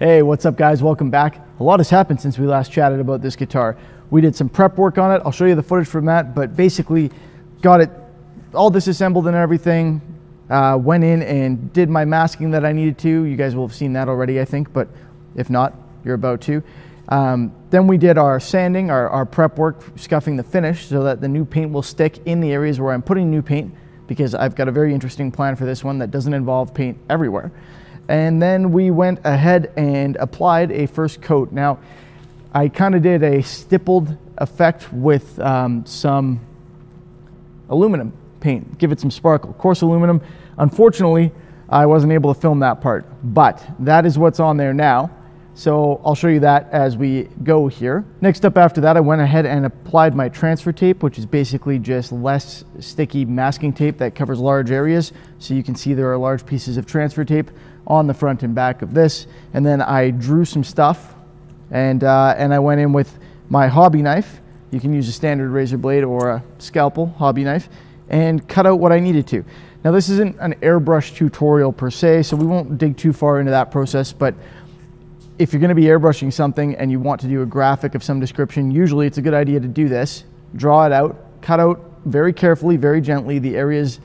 Hey, what's up guys? Welcome back. A lot has happened since we last chatted about this guitar. We did some prep work on it. I'll show you the footage from that, but basically got it all disassembled and everything. Uh, went in and did my masking that I needed to. You guys will have seen that already, I think, but if not, you're about to. Um, then we did our sanding, our, our prep work, scuffing the finish so that the new paint will stick in the areas where I'm putting new paint because I've got a very interesting plan for this one that doesn't involve paint everywhere and then we went ahead and applied a first coat. Now, I kind of did a stippled effect with um, some aluminum paint, give it some sparkle. Coarse aluminum. Unfortunately, I wasn't able to film that part, but that is what's on there now. So I'll show you that as we go here. Next up after that, I went ahead and applied my transfer tape, which is basically just less sticky masking tape that covers large areas. So you can see there are large pieces of transfer tape on the front and back of this. And then I drew some stuff and, uh, and I went in with my hobby knife. You can use a standard razor blade or a scalpel hobby knife and cut out what I needed to. Now this isn't an airbrush tutorial per se, so we won't dig too far into that process, but if you're gonna be airbrushing something and you want to do a graphic of some description, usually it's a good idea to do this. Draw it out, cut out very carefully, very gently the areas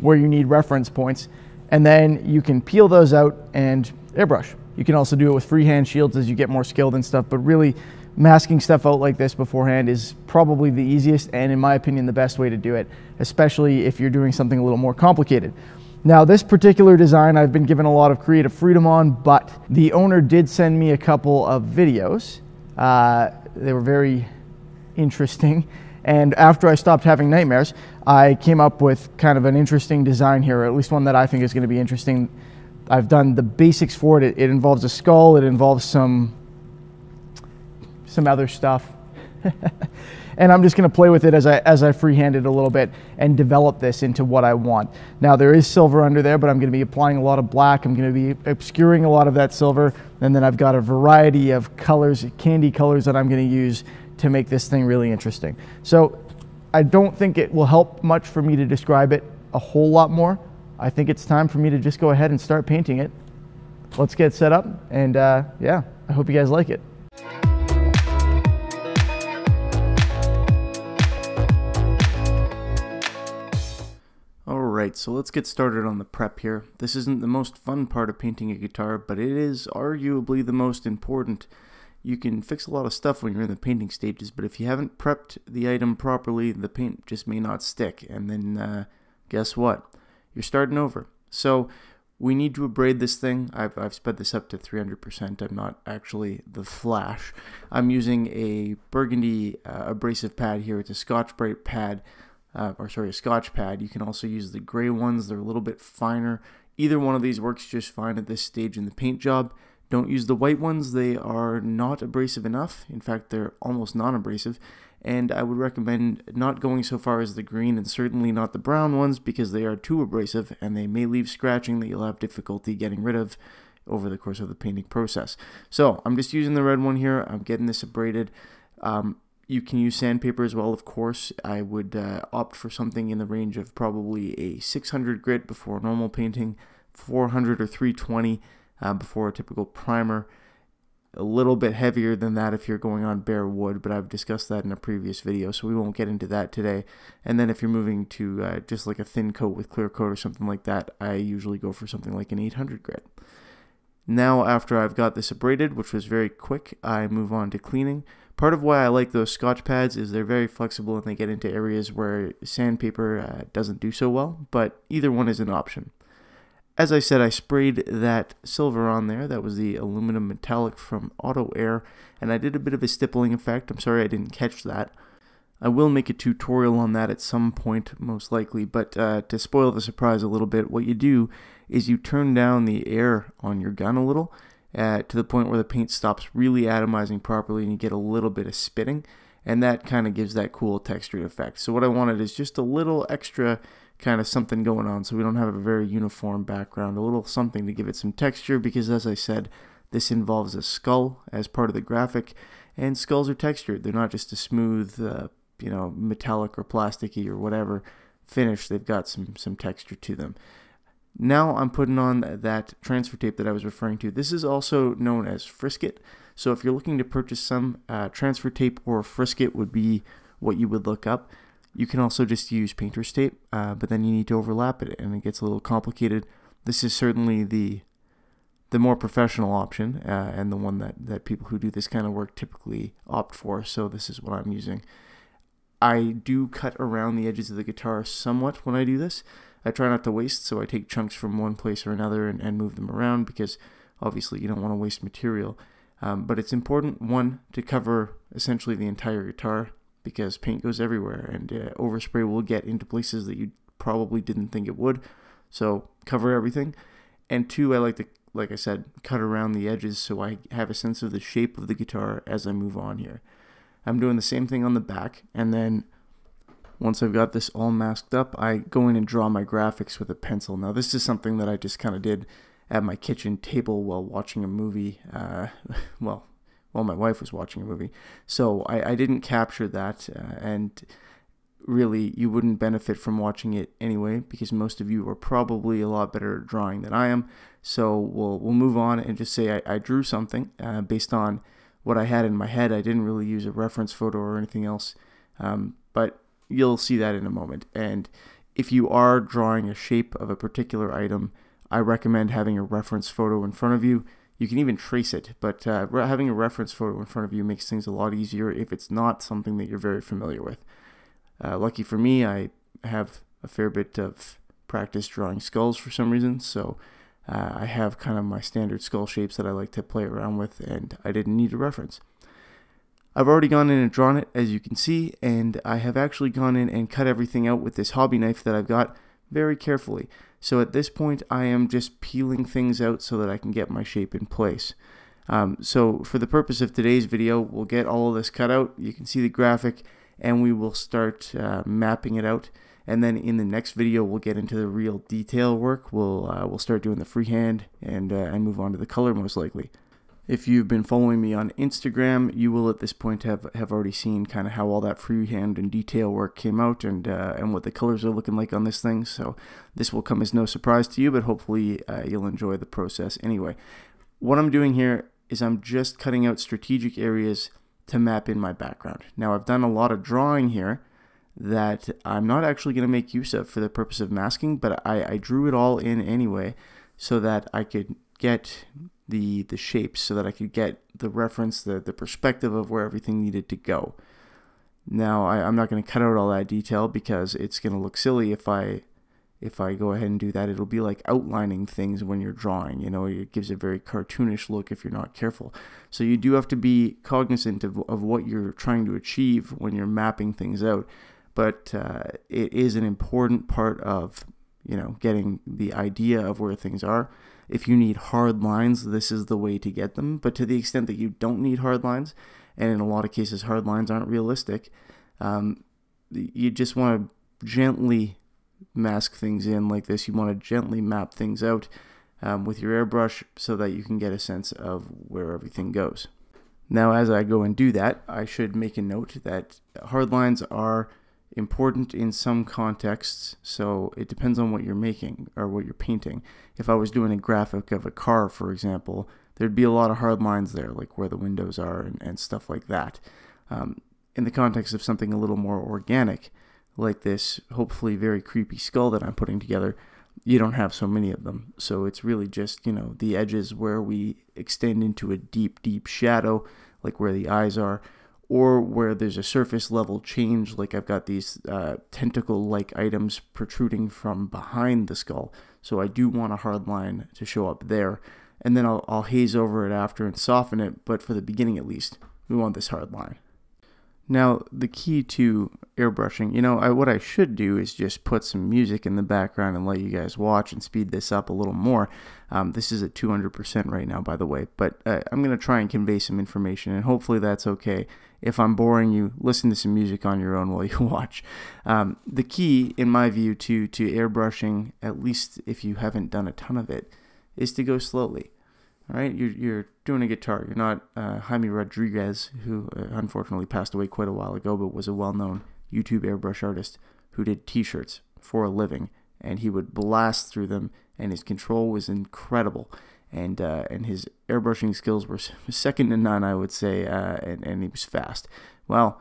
where you need reference points, and then you can peel those out and airbrush. You can also do it with freehand shields as you get more skilled and stuff, but really masking stuff out like this beforehand is probably the easiest and in my opinion the best way to do it, especially if you're doing something a little more complicated. Now this particular design I've been given a lot of creative freedom on, but the owner did send me a couple of videos. Uh, they were very interesting And after I stopped having nightmares, I came up with kind of an interesting design here, or at least one that I think is going to be interesting. I've done the basics for it. it. It, involves a skull. It involves some some other stuff, and I'm just going to play with it as I as I freehand it a little bit and develop this into what I want. Now there is silver under there, but I'm going to be applying a lot of black. I'm going to be obscuring a lot of that silver, and then I've got a variety of colors, candy colors that I'm going to use to make this thing really interesting. So I don't think it will help much for me to describe it a whole lot more. I think it's time for me to just go ahead and start painting it. Let's get set up and uh, yeah, I hope you guys like it. Alright, so let's get started on the prep here. This isn't the most fun part of painting a guitar, but it is arguably the most important you can fix a lot of stuff when you're in the painting stages, but if you haven't prepped the item properly, the paint just may not stick. And then uh, guess what? You're starting over. So we need to abrade this thing. I've, I've sped this up to 300%. I'm not actually the flash. I'm using a burgundy uh, abrasive pad here. It's a Scotch Brite pad, uh, or sorry, a Scotch pad. You can also use the gray ones. They're a little bit finer. Either one of these works just fine at this stage in the paint job. Don't use the white ones, they are not abrasive enough. In fact, they're almost non abrasive. And I would recommend not going so far as the green and certainly not the brown ones because they are too abrasive and they may leave scratching that you'll have difficulty getting rid of over the course of the painting process. So I'm just using the red one here. I'm getting this abraded. Um, you can use sandpaper as well, of course. I would uh, opt for something in the range of probably a 600 grit before normal painting, 400 or 320 uh, before a typical primer. A little bit heavier than that if you're going on bare wood, but I've discussed that in a previous video, so we won't get into that today. And then if you're moving to uh, just like a thin coat with clear coat or something like that, I usually go for something like an 800 grit. Now, after I've got this abraded, which was very quick, I move on to cleaning. Part of why I like those scotch pads is they're very flexible and they get into areas where sandpaper uh, doesn't do so well, but either one is an option. As I said, I sprayed that silver on there. That was the aluminum metallic from Auto Air, and I did a bit of a stippling effect. I'm sorry I didn't catch that. I will make a tutorial on that at some point, most likely, but uh, to spoil the surprise a little bit, what you do is you turn down the air on your gun a little uh, to the point where the paint stops really atomizing properly and you get a little bit of spitting, and that kind of gives that cool textured effect. So what I wanted is just a little extra kind of something going on so we don't have a very uniform background, a little something to give it some texture because as I said, this involves a skull as part of the graphic and skulls are textured. They're not just a smooth, uh, you know, metallic or plasticky or whatever finish. They've got some, some texture to them. Now I'm putting on that transfer tape that I was referring to. This is also known as frisket. So if you're looking to purchase some, uh, transfer tape or frisket would be what you would look up. You can also just use painter's tape, uh, but then you need to overlap it and it gets a little complicated. This is certainly the the more professional option uh, and the one that, that people who do this kind of work typically opt for, so this is what I'm using. I do cut around the edges of the guitar somewhat when I do this. I try not to waste, so I take chunks from one place or another and, and move them around because obviously you don't want to waste material. Um, but it's important, one, to cover essentially the entire guitar, because paint goes everywhere and uh, overspray will get into places that you probably didn't think it would. So cover everything. And two, I like to, like I said, cut around the edges so I have a sense of the shape of the guitar as I move on here. I'm doing the same thing on the back and then once I've got this all masked up, I go in and draw my graphics with a pencil. Now this is something that I just kind of did at my kitchen table while watching a movie, uh, well, while my wife was watching a movie. So I, I didn't capture that. Uh, and really, you wouldn't benefit from watching it anyway because most of you are probably a lot better at drawing than I am. So we'll, we'll move on and just say I, I drew something uh, based on what I had in my head. I didn't really use a reference photo or anything else. Um, but you'll see that in a moment. And if you are drawing a shape of a particular item, I recommend having a reference photo in front of you you can even trace it, but uh, having a reference photo in front of you makes things a lot easier if it's not something that you're very familiar with. Uh, lucky for me, I have a fair bit of practice drawing skulls for some reason, so uh, I have kind of my standard skull shapes that I like to play around with, and I didn't need a reference. I've already gone in and drawn it, as you can see, and I have actually gone in and cut everything out with this hobby knife that I've got very carefully. So at this point, I am just peeling things out so that I can get my shape in place. Um, so for the purpose of today's video, we'll get all this cut out. You can see the graphic and we will start uh, mapping it out. And then in the next video, we'll get into the real detail work. We'll, uh, we'll start doing the freehand and, uh, and move on to the color most likely. If you've been following me on Instagram, you will at this point have, have already seen kind of how all that freehand and detail work came out and, uh, and what the colors are looking like on this thing. So this will come as no surprise to you, but hopefully uh, you'll enjoy the process anyway. What I'm doing here is I'm just cutting out strategic areas to map in my background. Now I've done a lot of drawing here that I'm not actually going to make use of for the purpose of masking, but I, I drew it all in anyway so that I could get the the shapes so that I could get the reference, the, the perspective of where everything needed to go. Now I, am not going to cut out all that detail because it's going to look silly if I if I go ahead and do that. It'll be like outlining things when you're drawing. You know, it gives a very cartoonish look if you're not careful. So you do have to be cognizant of, of what you're trying to achieve when you're mapping things out. But uh, it is an important part of you know getting the idea of where things are if you need hard lines, this is the way to get them. But to the extent that you don't need hard lines, and in a lot of cases, hard lines aren't realistic, um, you just want to gently mask things in like this. You want to gently map things out um, with your airbrush so that you can get a sense of where everything goes. Now, as I go and do that, I should make a note that hard lines are important in some contexts, so it depends on what you're making or what you're painting. If I was doing a graphic of a car, for example, there'd be a lot of hard lines there, like where the windows are and, and stuff like that. Um, in the context of something a little more organic, like this hopefully very creepy skull that I'm putting together, you don't have so many of them. So it's really just, you know, the edges where we extend into a deep, deep shadow, like where the eyes are, or where there's a surface level change, like I've got these uh, tentacle like items protruding from behind the skull. So I do want a hard line to show up there. And then I'll, I'll haze over it after and soften it, but for the beginning at least, we want this hard line. Now, the key to airbrushing, you know, I, what I should do is just put some music in the background and let you guys watch and speed this up a little more. Um, this is at 200% right now, by the way, but uh, I'm going to try and convey some information, and hopefully that's okay. If I'm boring you, listen to some music on your own while you watch. Um, the key, in my view, to, to airbrushing, at least if you haven't done a ton of it, is to go slowly right? You're, you're doing a guitar. You're not uh, Jaime Rodriguez, who uh, unfortunately passed away quite a while ago, but was a well known YouTube airbrush artist who did t shirts for a living. And he would blast through them, and his control was incredible. And, uh, and his airbrushing skills were second to none, I would say, uh, and, and he was fast. Well,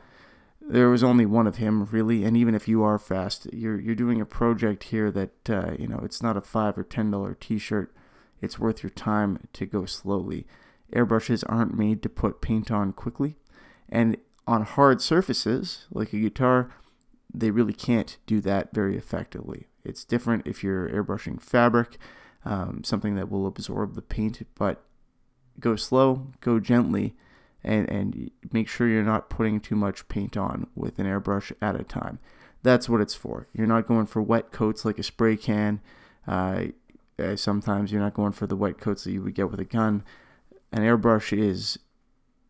there was only one of him really and even if you are fast you're you're doing a project here that uh, you know it's not a five or ten dollar t-shirt it's worth your time to go slowly. Airbrushes aren't made to put paint on quickly, and on hard surfaces like a guitar, they really can't do that very effectively. It's different if you're airbrushing fabric, um, something that will absorb the paint, but go slow, go gently, and, and make sure you're not putting too much paint on with an airbrush at a time. That's what it's for. You're not going for wet coats like a spray can. Uh, Eh, sometimes you're not going for the white coats that you would get with a gun. An airbrush is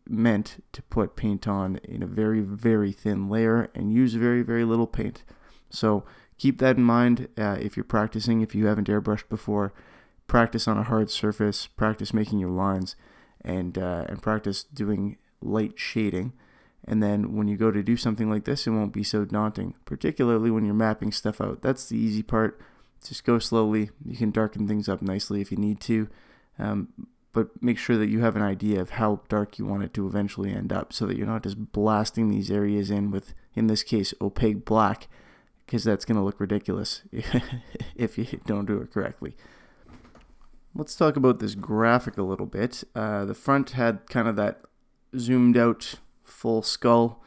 meant to put paint on in a very, very thin layer and use very, very little paint. So keep that in mind uh, if you're practicing, if you haven't airbrushed before. Practice on a hard surface, practice making your lines, and, uh, and practice doing light shading. And then when you go to do something like this, it won't be so daunting, particularly when you're mapping stuff out. That's the easy part just go slowly. You can darken things up nicely if you need to, um, but make sure that you have an idea of how dark you want it to eventually end up so that you're not just blasting these areas in with, in this case, opaque black, because that's going to look ridiculous if you don't do it correctly. Let's talk about this graphic a little bit. Uh, the front had kind of that zoomed out full skull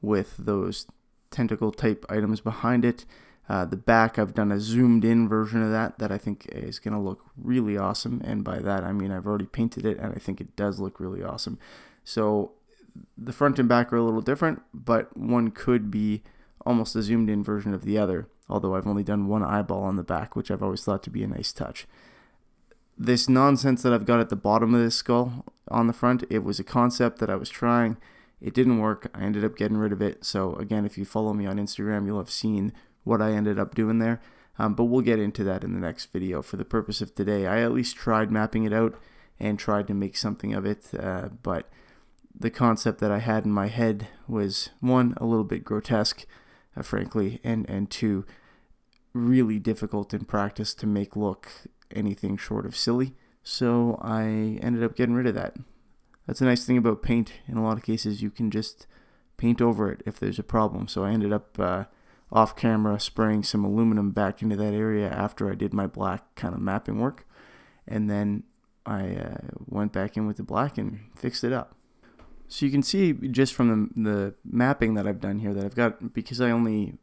with those tentacle type items behind it. Uh, the back, I've done a zoomed in version of that that I think is going to look really awesome. And by that, I mean I've already painted it and I think it does look really awesome. So the front and back are a little different, but one could be almost a zoomed in version of the other, although I've only done one eyeball on the back, which I've always thought to be a nice touch. This nonsense that I've got at the bottom of this skull on the front, it was a concept that I was trying. It didn't work. I ended up getting rid of it. So again, if you follow me on Instagram, you'll have seen what I ended up doing there. Um, but we'll get into that in the next video. For the purpose of today, I at least tried mapping it out and tried to make something of it, uh, but the concept that I had in my head was one, a little bit grotesque, uh, frankly, and, and two, really difficult in practice to make look anything short of silly. So I ended up getting rid of that. That's a nice thing about paint. In a lot of cases, you can just paint over it if there's a problem. So I ended up uh, off camera spraying some aluminum back into that area after I did my black kind of mapping work. And then I uh, went back in with the black and fixed it up. So you can see just from the, the mapping that I've done here that I've got, because I only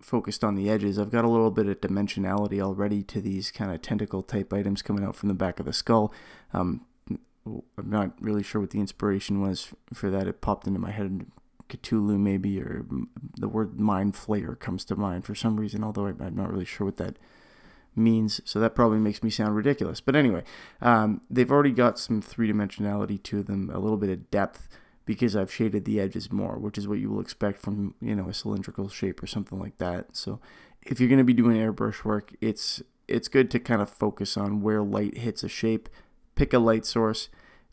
focused on the edges, I've got a little bit of dimensionality already to these kind of tentacle type items coming out from the back of the skull. Um, I'm not really sure what the inspiration was for that. It popped into my head Cthulhu, maybe, or the word mind flayer comes to mind for some reason, although I, am not really sure what that means. So that probably makes me sound ridiculous. But anyway, um, they've already got some three dimensionality to them, a little bit of depth because I've shaded the edges more, which is what you will expect from, you know, a cylindrical shape or something like that. So if you're going to be doing airbrush work, it's it's good to kind of focus on where light hits a shape, pick a light source,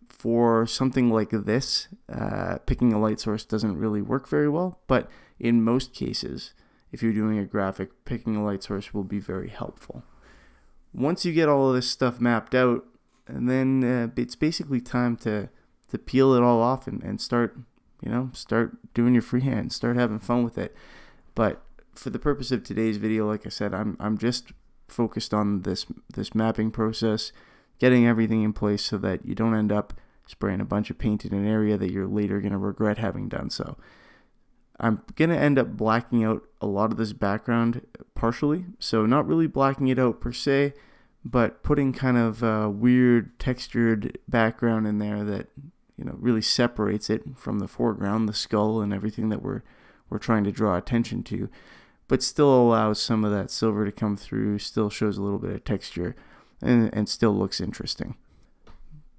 for something like this, uh, picking a light source doesn't really work very well, but in most cases, if you're doing a graphic, picking a light source will be very helpful. Once you get all of this stuff mapped out, and then uh, it's basically time to to peel it all off and, and start, you know, start doing your freehand, start having fun with it. But for the purpose of today's video, like I said, I'm I'm just focused on this this mapping process getting everything in place so that you don't end up spraying a bunch of paint in an area that you're later going to regret having done so. I'm going to end up blacking out a lot of this background partially, so not really blacking it out per se, but putting kind of a weird textured background in there that you know really separates it from the foreground, the skull and everything that we're we're trying to draw attention to, but still allows some of that silver to come through, still shows a little bit of texture and, and still looks interesting.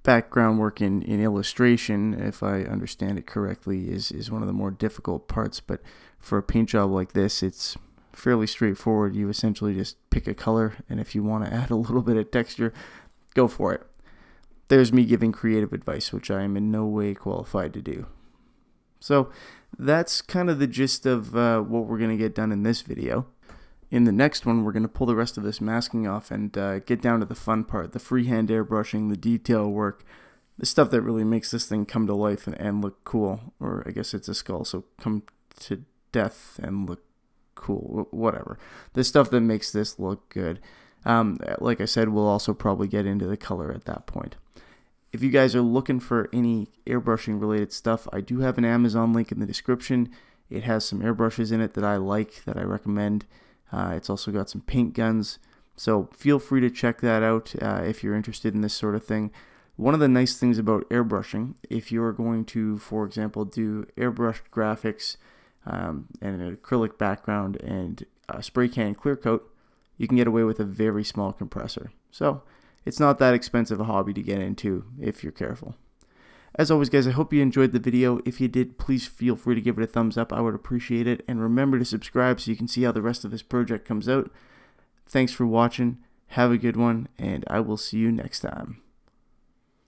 Background work in, in illustration, if I understand it correctly, is, is one of the more difficult parts, but for a paint job like this, it's fairly straightforward. You essentially just pick a color, and if you want to add a little bit of texture, go for it. There's me giving creative advice, which I am in no way qualified to do. So that's kind of the gist of uh, what we're going to get done in this video. In the next one, we're going to pull the rest of this masking off and uh, get down to the fun part, the freehand airbrushing, the detail work, the stuff that really makes this thing come to life and, and look cool. Or I guess it's a skull, so come to death and look cool, whatever. The stuff that makes this look good. Um, like I said, we'll also probably get into the color at that point. If you guys are looking for any airbrushing related stuff, I do have an Amazon link in the description. It has some airbrushes in it that I like, that I recommend. Uh, it's also got some paint guns. So feel free to check that out uh, if you're interested in this sort of thing. One of the nice things about airbrushing, if you're going to, for example, do airbrushed graphics um, and an acrylic background and a spray can clear coat, you can get away with a very small compressor. So it's not that expensive a hobby to get into if you're careful. As always guys, I hope you enjoyed the video. If you did, please feel free to give it a thumbs up. I would appreciate it. And remember to subscribe so you can see how the rest of this project comes out. Thanks for watching. Have a good one, and I will see you next time.